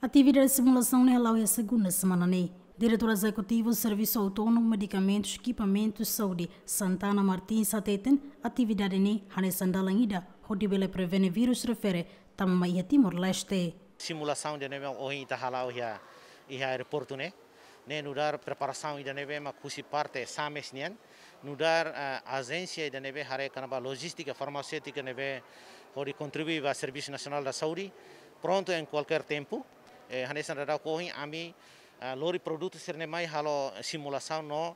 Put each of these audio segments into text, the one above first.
Atividade de simulação na é a segunda semana, né? Diretor Executivo do Serviço Autônomo Medicamentos Equipamentos Saúde, Santana Martins Sateten, atividade ne né? Hanesandalanida, Rodibele Prevene Vírus refere, Tamamaia Timor-Leste. Simulação de neve hoje está halal e ia aeroporto, né? né? No dar preparação de neve, mas cusi parte é sames nian, né? no dar agência de neve, hare canaba logística farmacêutica neve, hori contribuir ao Serviço Nacional da Saúde, pronto em qualquer tempo. Eh, hanesan rada kohin ami eh, lori produto sernemai halo eh, simulação no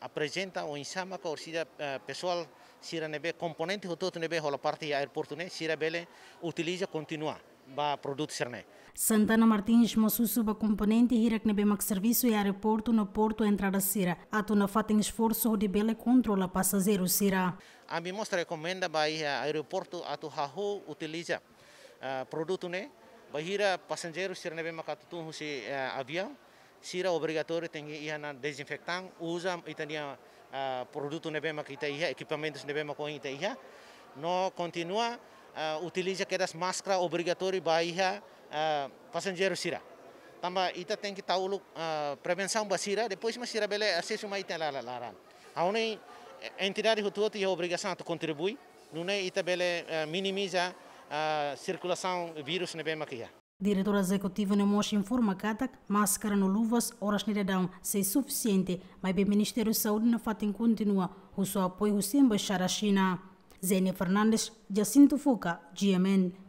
apresenta o insama ko orsida pessoal sira nebe componente hotot nebe holo parte aeroporto ne né? sira bele utiliza continua ba produto serne Santana Martins Mossusso ba componente hirak nebe mak serviço e aeroporto no porto entrada sira ato na fatem esforço de bele controla passageiro sira Ami mostra recomenda ba aeroporto ato haho utiliza produto ne né? Bahira passageiro sira nebe makatutun husi avião, sira obrigatório tem ia na desinfectan, usa itania uh, produto neve nebe é makita ia, equipamentos neve nebe makoita ia. No continua uh, utiliza quedas máscara obrigatório bahia uh, ah, passageiro sira. Tamba ita tá, tem que tau tá, uh, prevenção basira, depois mas sira bele acesso mai tem lá lá lá. Aonde entidade hutuoti a obrigação a contribuir, não é ita tá, bele uh, ah, minimiza a circulação do vírus na Bemaquia. Diretora executiva Nemosh informa Katak, máscara no luvas, horas de dedão, se é suficiente, mas o Ministério da Saúde na fatem continua, o seu apoio sem baixar a China. Zene Fernandes, Jacinto Fuca, GMN.